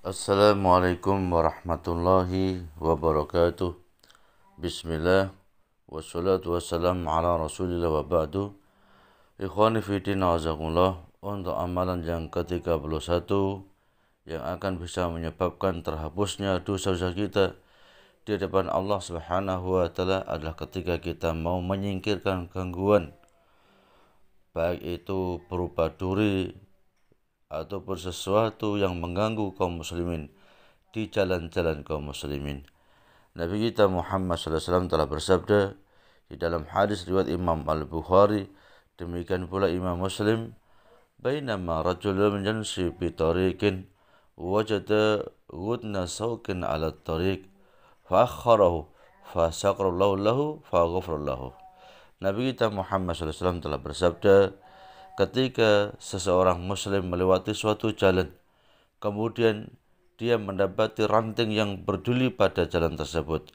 Assalamualaikum warahmatullahi wabarakatuh Bismillah Wassalatu wassalamu ala rasulillah wa ba'du Ikhwani fitin azakullah Untuk amalan yang ke-31 Yang akan bisa menyebabkan terhapusnya dosa-dosa kita Di depan Allah subhanahu wa ta'ala Adalah ketika kita mau menyingkirkan gangguan Baik itu berupa duri ataupun sesuatu yang mengganggu kaum muslimin di jalan-jalan kaum muslimin. Nabi kita Muhammad Sallallahu Alaihi Wasallam telah bersabda di dalam hadis riwayat Imam Al-Bukhari demikian pula Imam Muslim bainama rajulun yansi bi tariqin wajada ghudna sawqin ala tariq fakharahu fasakrallahu lahu faghfarallahu Nabi kita Muhammad Sallallahu Alaihi Wasallam telah bersabda ketika seseorang muslim melewati suatu jalan, kemudian dia mendapati ranting yang berduli pada jalan tersebut,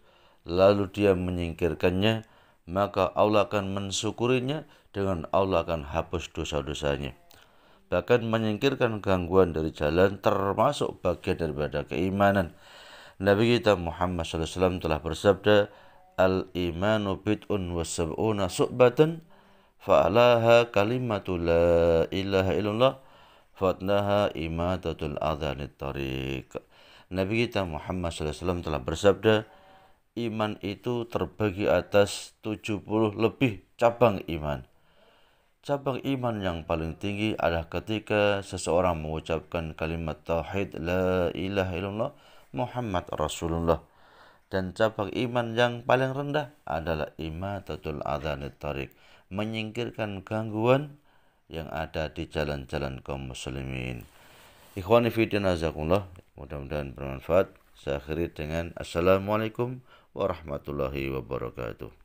lalu dia menyingkirkannya, maka Allah akan mensyukurinya dengan Allah akan hapus dosa-dosanya. Bahkan menyingkirkan gangguan dari jalan termasuk bagian daripada keimanan. Nabi kita Muhammad SAW telah bersabda, Al-imanu bid'un wa sab'una su'batan fa'alaha kalimatu la ilaha illallah fatnaha imatatul adhanit tariq Nabi kita Muhammad SAW telah bersabda iman itu terbagi atas 70 lebih cabang iman cabang iman yang paling tinggi adalah ketika seseorang mengucapkan kalimat tauhid la ilaha illallah Muhammad Rasulullah dan cabang iman yang paling rendah adalah imatatul adhanit tarik menyingkirkan gangguan yang ada di jalan-jalan kaum muslimin ikhwani fitin azakumullah mudah-mudahan bermanfaat saya akhiri dengan assalamualaikum warahmatullahi wabarakatuh